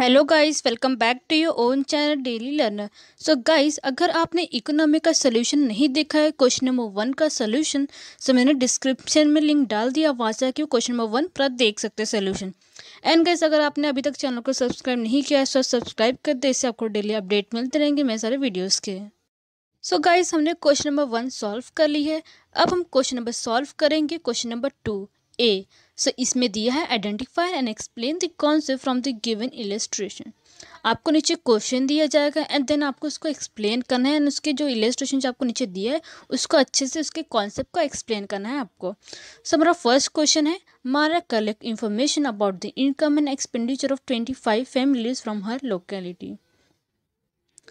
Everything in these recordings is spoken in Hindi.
Hello guys welcome back to your own channel daily learner so guys अगर आपने इकोनॉमी का सोल्यूशन नहीं देखा है क्वेश्चन नंबर वन का सोल्यूशन सो मैंने डिस्क्रिप्शन में लिंक डाल दिया वहाँ से कि क्वेश्चन नंबर वन पर देख सकते हैं सोल्यूशन एंड गाइस अगर आपने अभी तक चैनल को सब्सक्राइब नहीं किया है सो सब्सक्राइब कर दे इससे आपको डेली अपडेट मिलते रहेंगे मेरे सारे वीडियोज़ के सो so गाइज हमने क्वेश्चन नंबर वन सॉल्व कर ली है अब हम क्वेश्चन नंबर सॉल्व करेंगे question number two A so इसमें दिया है identify and explain the concept from the given illustration आपको नीचे क्वेश्चन दिया जाएगा एंड देन आपको उसको एक्सप्लेन करना है एंड उसके जो इलेस्ट्रेशन जो आपको नीचे दिया है उसको अच्छे से उसके कॉन्सेप्ट को एक्सप्लेन करना है आपको सो हमारा फर्स्ट क्वेश्चन है Mala collect information about the income and expenditure of twenty five families from her locality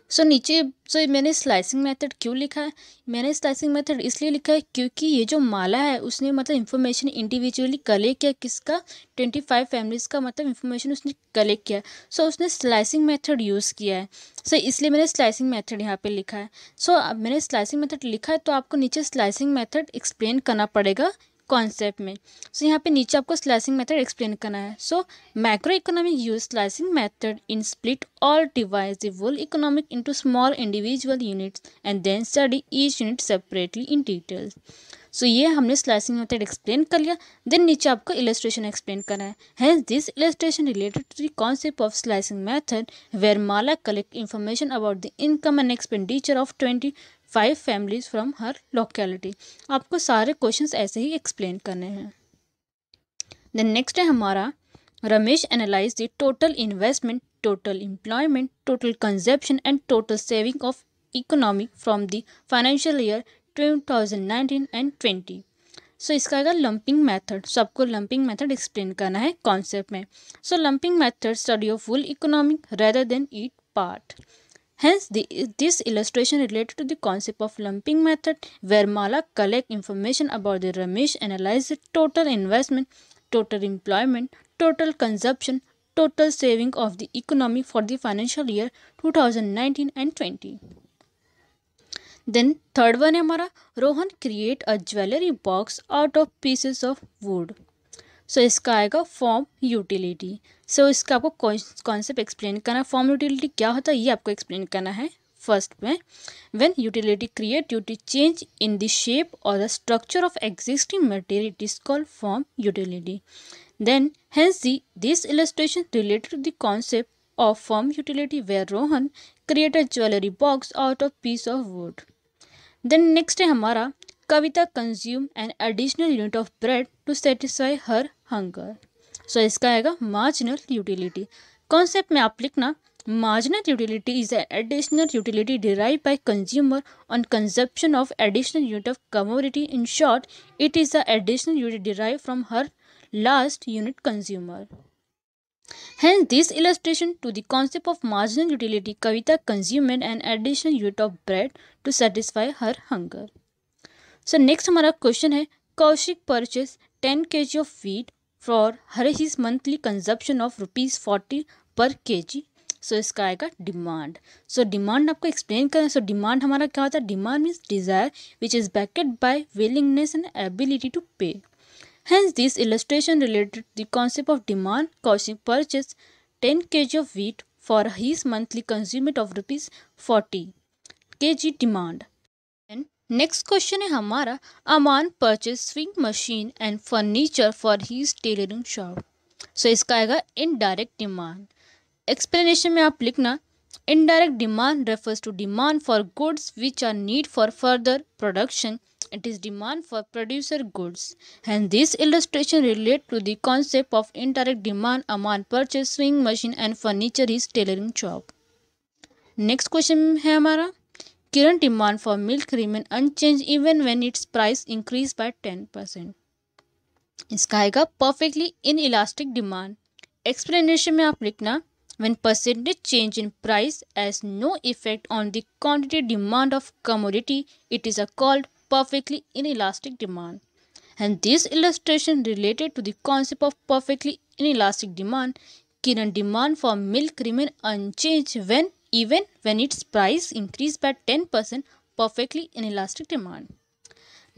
so so, नीचे सो so, मैंने स्लाइसिंग मेथड क्यों लिखा है मैंने स्लाइसिंग मेथड इसलिए लिखा है क्योंकि ये जो माला है उसने मतलब इन्फॉर्मेशन इंडिविजुअली कलेक्ट किया किसका ट्वेंटी फाइव फैमिलीज़ का मतलब इन्फॉर्मेशन उसने कलेक्ट किया सो so, उसने स्लाइसिंग मेथड यूज़ किया है सो so, इसलिए मैंने स्लाइसिंग मेथड यहाँ पर लिखा है सो so, मैंने स्लाइसिंग मेथड लिखा है तो आपको नीचे स्लाइसिंग मेथड एक्सप्लेन करना पड़ेगा कॉन्सेप्ट में सो so, यहाँ पे नीचे आपको स्लाइसिंग मेथड एक्सप्लेन करना है so micro economic use slicing method in split all divides the economic into small individual units and then study each unit separately in details so ये हमने स्लाइसिंग मेथड एक्सप्लेन कर लिया देन नीचे आपको इलेस्ट्रेशन एक्सप्लेन करना है this illustration related to the concept of slicing method where Mala collect information about the income and expenditure of twenty five families from her locality आपको सारे क्वेश्चंस ऐसे ही एक्सप्लेन करने हैं देन नेक्स्ट है हमारा Ramesh analyse the total investment total employment total consumption and total saving of economy from the financial year two and twenty so so, इसका आएगा लंपिंग मेथड सो आपको लंपिंग मेथड एक्सप्लेन करना है कॉन्सेप्ट में so lumping method study of full economic rather than each part Hence, the, this illustration related to the concept of lumping method where Mala collect information about the Ramesh, analyze the total investment, total employment, total consumption, total saving of the economy for the financial year 2019 and 20. Then third one हमारा Rohan create a jewelry box out of pieces of wood. So इसका आएगा फॉर्म यूटिलिटी सो इसका आपको कॉन्सेप्ट एक्सप्लेन करना है फॉर्म यूटिलिटी क्या होता है ये आपको एक्सप्लेन करना है फर्स्ट में when utility create due to change in the shape और the structure of existing material it is called form utility then hence the this illustration related to the concept of form utility where Rohan create a jewellery box out of piece of wood then next है हमारा Kavita consume an additional unit of bread to satisfy her hunger so इसका आएगा मार्जिनल यूटिलिटी कॉन्सेप्ट में आप लिखना marginal utility is additional utility derive by consumer on consumption of additional unit of commodity in short it is the additional unit derive from her last unit consumer Hence, this illustration to the concept of marginal utility Kavita consumed and additional unit of bread to satisfy her hunger sir next हमारा क्वेश्चन है Kaushik purchase K G of wheat for her his monthly consumption of rupees forty per के जी सो इसका आएगा डिमांड सो डिमांड आपको एक्सप्लेन करें सो डिमांड हमारा क्या होता है demand means desire which is backed by willingness and ability to pay hence this illustration related the concept of demand Kaushik purchase ten K G of wheat for his monthly consumption of rupees forty K G demand next question है हमारा Aman purchase sewing machine and furniture for his tailoring shop so इसका आएगा इनडायरेक्ट डिमांड एक्सप्लेनेशन में आप लिखना indirect demand refers to demand for goods which are need for further production it is demand for producer goods and this illustration relate to the concept of indirect demand Aman purchase sewing machine and furniture is tailoring shop next question है हमारा Current demand for milk remain unchanged even when its price increased by 10%. इसका आएगा perfectly inelastic demand. Explanation explanation में आप लिखना when percentage change in price has no effect on the quantity demand of commodity it is called perfectly inelastic demand and this illustration related to the concept of perfectly inelastic demand current demand for milk remain unchanged when even when its price increased by 10 percent perfectly inelastic demand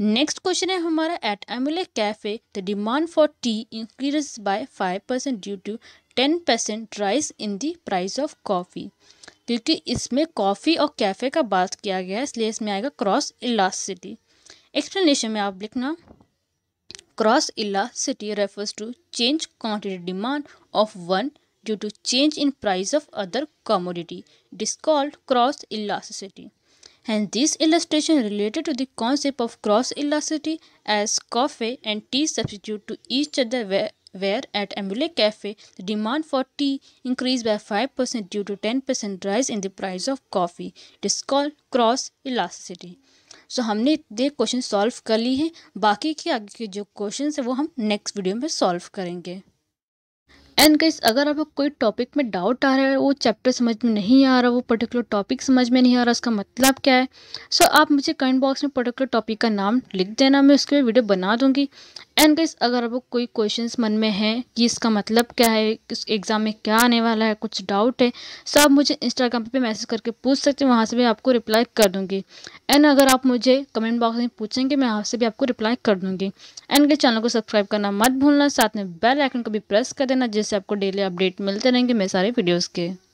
next question है हमारा एट एमुले cafe the demand for tea increase by five percent due to ten percent rise in the price of coffee क्योंकि इसमें कॉफ़ी और कैफ़े का बात किया गया है इसलिए इसमें आएगा क्रॉस इलास्टिसिटी एक्सप्लेनेशन में आप लिखना cross elasticity refers to change quantity demand of one due to change in price of other commodity. It is called cross elasticity. And this illustration related to the concept of cross elasticity as coffee and tea substitute to each other where, where at Amule Cafe the demand for tea increased by 5% due to 10% rise in the price of coffee. It is called cross elasticity. So so, हमने इतने क्वेश्चन सॉल्व कर ली हैं बाकी के आगे के जो क्वेश्चन है वो हम नेक्स्ट वीडियो में सॉल्व करेंगे एंड गाइस अगर आपको कोई टॉपिक में डाउट आ रहा है वो चैप्टर समझ में नहीं आ रहा वो पर्टिकुलर टॉपिक समझ में नहीं आ रहा उसका मतलब क्या है सो so, आप मुझे कमेंट बॉक्स में पर्टिकुलर टॉपिक का नाम लिख देना मैं उसके वीडियो बना दूंगी एंड गाइस अगर आपको कोई क्वेश्चंस मन में है कि इसका मतलब क्या है इस एग्ज़ाम में क्या आने वाला है कुछ डाउट है सो तो आप मुझे इंस्टाग्राम पे मैसेज करके पूछ सकते हैं वहाँ से भी आपको रिप्लाई कर दूँगी एंड अगर आप मुझे कमेंट बॉक्स में पूछेंगे मैं वहाँ से भी आपको रिप्लाई कर दूँगी एंड के चैनल को सब्सक्राइब करना मत भूलना साथ में बेल आइकन को भी प्रेस कर देना जिससे आपको डेली अपडेट मिलते रहेंगे मेरे सारे वीडियोज़ के